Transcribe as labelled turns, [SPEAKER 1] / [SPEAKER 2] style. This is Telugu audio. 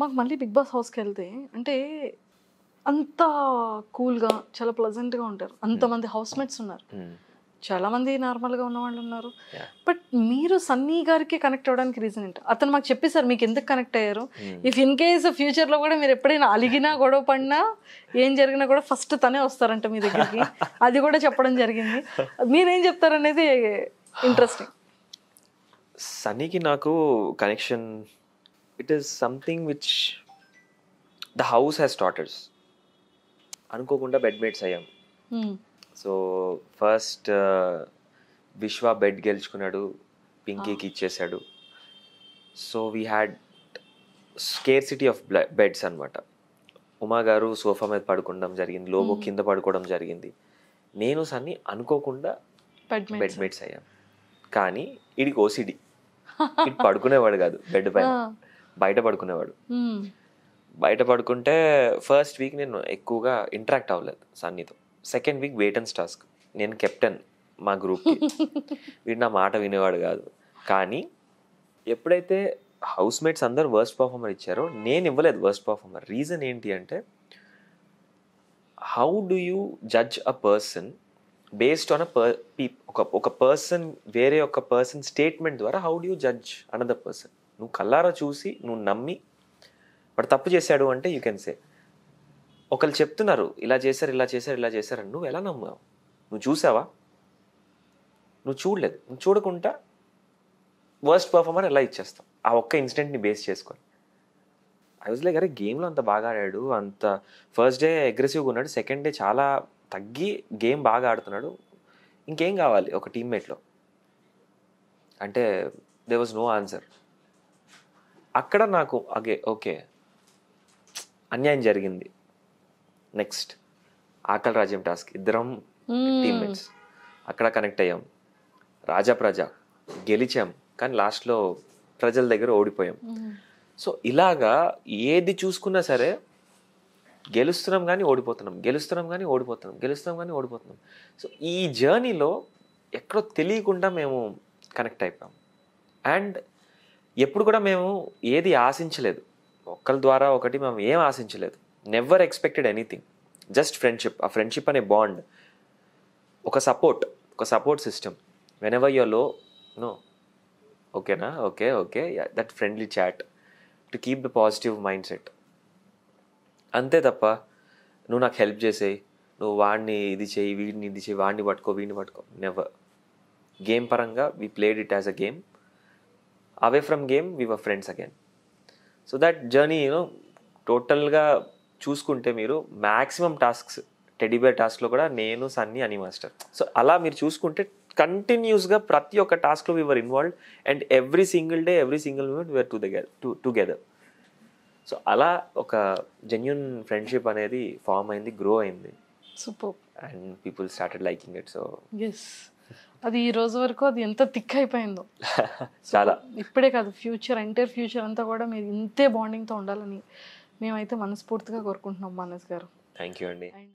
[SPEAKER 1] మాకు మళ్ళీ బిగ్ బాస్ హౌస్కి వెళ్తే అంటే అంత కూల్గా చాలా ప్లజెంట్గా ఉంటారు అంతమంది హౌస్మేట్స్ ఉన్నారు hmm. Hmm. చాలామంది నార్మల్గా ఉన్నవాళ్ళు ఉన్నారు బట్ మీరు సన్నీ గారికి కనెక్ట్ అవ్వడానికి రీజన్ ఏంటి అతను మాకు చెప్పేశారు మీకు ఎందుకు కనెక్ట్ అయ్యారు ఇఫ్ ఇన్ కేస్ ఫ్యూచర్లో కూడా మీరు ఎప్పుడైనా అలిగినా గొడవ పడినా ఏం జరిగినా కూడా ఫస్ట్ తనే వస్తారంట మీ దగ్గరికి అది కూడా చెప్పడం జరిగింది మీరేం చెప్తారనేది ఇంట్రెస్టింగ్
[SPEAKER 2] సన్నీకి నాకు connection it is something which the house has tatters అనుకోకుండా బెడ్మేట్స్ అయ్యాం సో ఫస్ట్ విశ్వ బెడ్ గెలుచుకున్నాడు పింకీకి ఇచ్చేసాడు so we had scarcity of beds అనమాట ఉమా గారు సోఫా మీద పడుకోవడం జరిగింది లోబో hmm. కింద పడుకోవడం జరిగింది నేను సన్ని అనుకోకుండా బెడ్మేట్స్ అయ్యాం కానీ ఇడికి ఓసిడి ఇటు పడుకునేవాడు కాదు బెడ్ పైన ah. బయట పడుకునేవాడు బయట పడుకుంటే ఫస్ట్ వీక్ నేను ఎక్కువగా ఇంటరాక్ట్ అవ్వలేదు సన్నీతో సెకండ్ వీక్ వెయిటన్స్ టాస్క్ నేను కెప్టెన్ మా గ్రూప్ వీడు నా మాట వినేవాడు కాదు కానీ ఎప్పుడైతే హౌస్ మేట్స్ అందరు వర్స్ట్ పర్ఫార్మర్ ఇచ్చారో నేను ఇవ్వలేదు వర్స్ట్ పర్ఫార్మర్ రీజన్ ఏంటి అంటే how do you judge a person based on a ఒక ఒక పర్సన్ వేరే ఒక పర్సన్ స్టేట్మెంట్ ద్వారా how do you judge another person నువ్వు కల్లారా చూసి నువ్వు నమ్మి వాడు తప్పు చేశాడు అంటే యూ కెన్ సే ఒకళ్ళు చెప్తున్నారు ఇలా చేశారు ఇలా చేశారు ఇలా చేశారు అని నువ్వు ఎలా నమ్మావు నువ్వు చూసావా నువ్వు చూడలేదు నువ్వు చూడకుండా వర్స్ట్ పర్ఫార్మర్ ఎలా ఇచ్చేస్తావు ఆ ఒక్క ఇన్సిడెంట్ని బేస్ చేసుకొని ఐ వాజ్ లైక్ అరే గేమ్లో అంత బాగా ఆడాడు అంత ఫస్ట్ డే అగ్రెసివ్గా ఉన్నాడు సెకండ్ డే చాలా తగ్గి గేమ్ బాగా ఆడుతున్నాడు ఇంకేం కావాలి ఒక టీమ్మేట్లో అంటే దే వాజ్ నో ఆన్సర్ అక్కడ నాకు అగే ఓకే అన్యాయం జరిగింది నెక్స్ట్ ఆకలి రాజ్యం టాస్క్ ఇద్దరం టీమ్మేట్స్ hmm. అక్కడ కనెక్ట్ అయ్యాం రాజా ప్రజ గెలిచాం కానీ లాస్ట్లో ప్రజల దగ్గర ఓడిపోయాం సో hmm. ఇలాగా ఏది చూసుకున్నా సరే గెలుస్తున్నాం కానీ ఓడిపోతున్నాం గెలుస్తున్నాం కానీ ఓడిపోతున్నాం గెలుస్తున్నాం కానీ ఓడిపోతున్నాం సో ఈ జర్నీలో ఎక్కడో తెలియకుండా మేము కనెక్ట్ అయిపోయాం అండ్ ఎప్పుడు కూడా మేము ఏది ఆశించలేదు ఒకరి ద్వారా ఒకటి మేము ఏం ఆశించలేదు never expected anything just friendship ఆ ఫ్రెండ్షిప్ అనే బాండ్ ఒక సపోర్ట్ ఒక support system whenever you're low no ఓకేనా okay okay that friendly chat to keep the positive mind set అంతే తప్ప నువ్వు నాకు హెల్ప్ చేసేయి నువ్వు వాడిని ఇది చేయి వీడిని ఇది చేయి వాడిని పట్టుకో వీడిని పట్టుకో నెవర్ గేమ్ పరంగా we played it as a game away from game we were friends again so that journey you know టోటల్గా చూసుకుంటే మీరు మ్యాక్సిమం టాస్క్స్ టెడీబేర్ టాస్క్లో కూడా నేను సన్నీ అని మాస్టర్ సో అలా మీరు చూసుకుంటే కంటిన్యూస్గా ప్రతి ఒక్క టాస్క్లో we were involve and every single day every single moment we are దగ్గర టు టుగెదర్ సో అలా ఒక జెన్యున్ ఫ్రెండ్షిప్ అనేది ఫామ్ అయింది గ్రో అయింది super and people started liking it so
[SPEAKER 1] yes అది ఈ రోజు వరకు అది ఎంత థిక్ అయిపోయిందో
[SPEAKER 2] చాలా
[SPEAKER 1] ఇప్పుడే కాదు ఫ్యూచర్ ఎంటైర్ ఫ్యూచర్ అంతా కూడా మీరు ఇంతే బాండింగ్తో ఉండాలని మేమైతే మనస్ఫూర్తిగా కోరుకుంటున్నాం మానస్ గారు
[SPEAKER 2] థ్యాంక్ యూ అండి